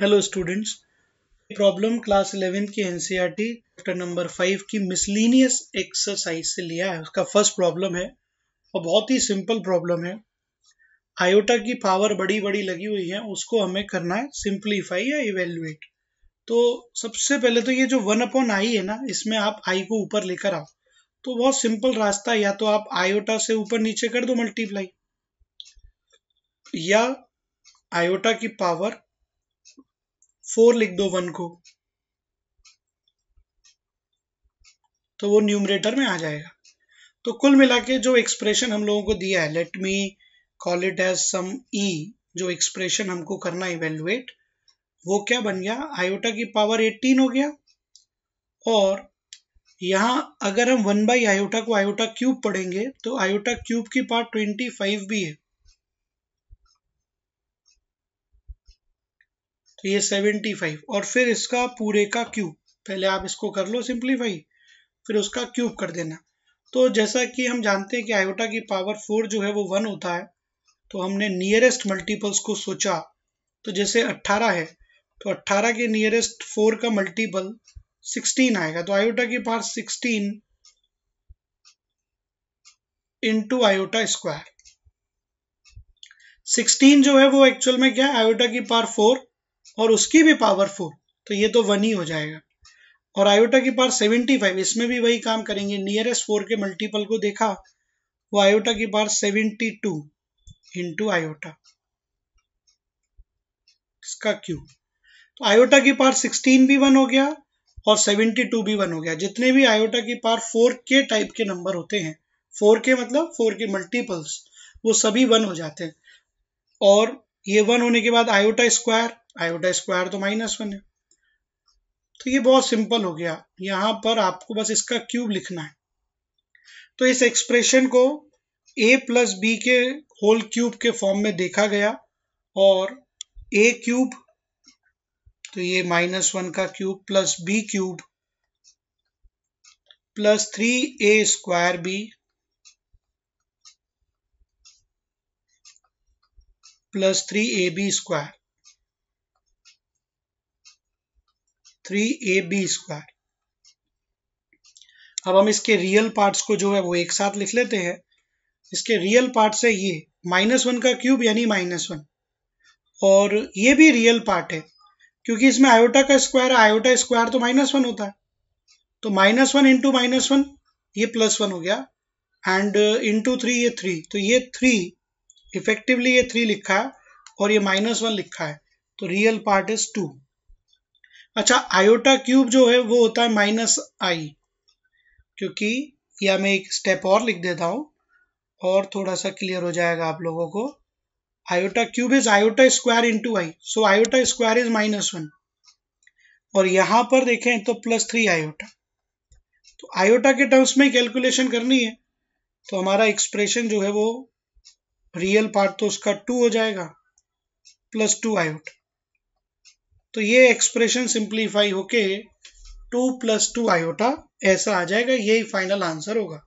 hello students problem class eleventh की NCERT chapter number five की miscellaneous exercise से लिया है उसका फर्स्ट प्रॉब्लम है और बहुत ही सिंपल प्रॉब्लम है आयोटा की पावर बड़ी बड़ी लगी हुई है उसको हमें करना है सिंप्लीफाई या इवेल्युएट तो सबसे पहले तो ये जो वन अपॉन आई है ना इसमें आप आई को ऊपर लेकर आओ तो बहुत सिंपल रास्ता या तो आप आयोटा से ऊपर नीचे कर दो मल्टीप्लाई या आयोटा की पावर फोर लिख दो वन को तो वो न्यूमरेटर में आ जाएगा तो कुल मिला के जो एक्सप्रेशन हम लोगों को दिया है let me call it as some E जो एक्सप्रेशन हमको करना इवेल्युएट वो क्या बन गया आयोटा की पावर 18 हो गया और यहां अगर हम वन बाई आयोटा को आयोटा क्यूब पढ़ेंगे तो आयोटा क्यूब की पावर 25 भी है तो ये 75 और फिर इसका पूरे का क्यूब पहले आप इसको कर लो सिंप्लीफाई फिर उसका क्यूब कर देना तो जैसा कि हम जानते हैं कि आयोटा की पावर फोर जो है वो वन होता है तो हमने नियरेस्ट मल्टीपल्स को सोचा तो जैसे 18 है तो 18 के नियरेस्ट फोर का मल्टीपल 16 आएगा तो आयोटा की पावर 16 इंटू आयोटा स्क्वायर 16 जो है वो एक्चुअल में क्या है आयोटा की पावर फोर और उसकी भी पावर फोर तो ये तो वन ही हो जाएगा और आयोटा की पार सेवेंटी फाइव इसमें भी वही काम करेंगे नियरेस्ट फोर के मल्टीपल को देखा वो आयोटा की power seventy two into iota इसका क्यू तो आयोटा की पार सिक्सटीन भी वन हो गया और सेवेंटी टू भी वन हो गया जितने भी आयोटा की पार फोर के टाइप के नंबर होते हैं फोर के मतलब फोर के मल्टीपल्स वो सभी वन हो जाते हैं और ये वन होने के बाद आयोटा स्क्वायर आयोटा स्क्वायर तो माइनस वन है तो ये बहुत सिंपल हो गया यहां पर आपको बस इसका क्यूब लिखना है तो इस एक्सप्रेशन को ए प्लस बी के होल क्यूब के फॉर्म में देखा गया और ए क्यूब तो ये माइनस वन का cube plus B cube plus three A square B plus three A B square three A B square अब हम इसके रियल पार्ट्स को जो है वो एक साथ लिख लेते हैं इसके रियल पार्ट्स है ये माइनस वन का क्यूब यानी माइनस वन और ये भी रियल पार्ट है क्योंकि इसमें आयोटा का स्क्वायर आयोटा स्क्वायर तो माइनस वन होता है तो minus one into minus one ये प्लस वन हो गया एंड इंटू थ्री ये थ्री तो ये थ्री इफेक्टिवली ये थ्री लिखा है और ये माइनस वन लिखा है तो रियल पार्ट इज टू अच्छा आयोटा क्यूब जो है वो होता है माइनस आई क्योंकि या मैं एक स्टेप और लिख देता हूँ और थोड़ा सा क्लियर हो जाएगा आप लोगों को iota cube is iota square into i so iota square is minus one और यहां पर देखें तो प्लस थ्री आयोटा तो आयोटा के टर्म्स में कैलकुलेशन करनी है तो हमारा एक्सप्रेशन जो है वो रियल पार्ट तो उसका टू हो जाएगा प्लस टू आयोटा तो ये एक्सप्रेशन सिंप्लीफाई होके टू प्लस टू आयोटा ऐसा आ जाएगा यही फाइनल आंसर होगा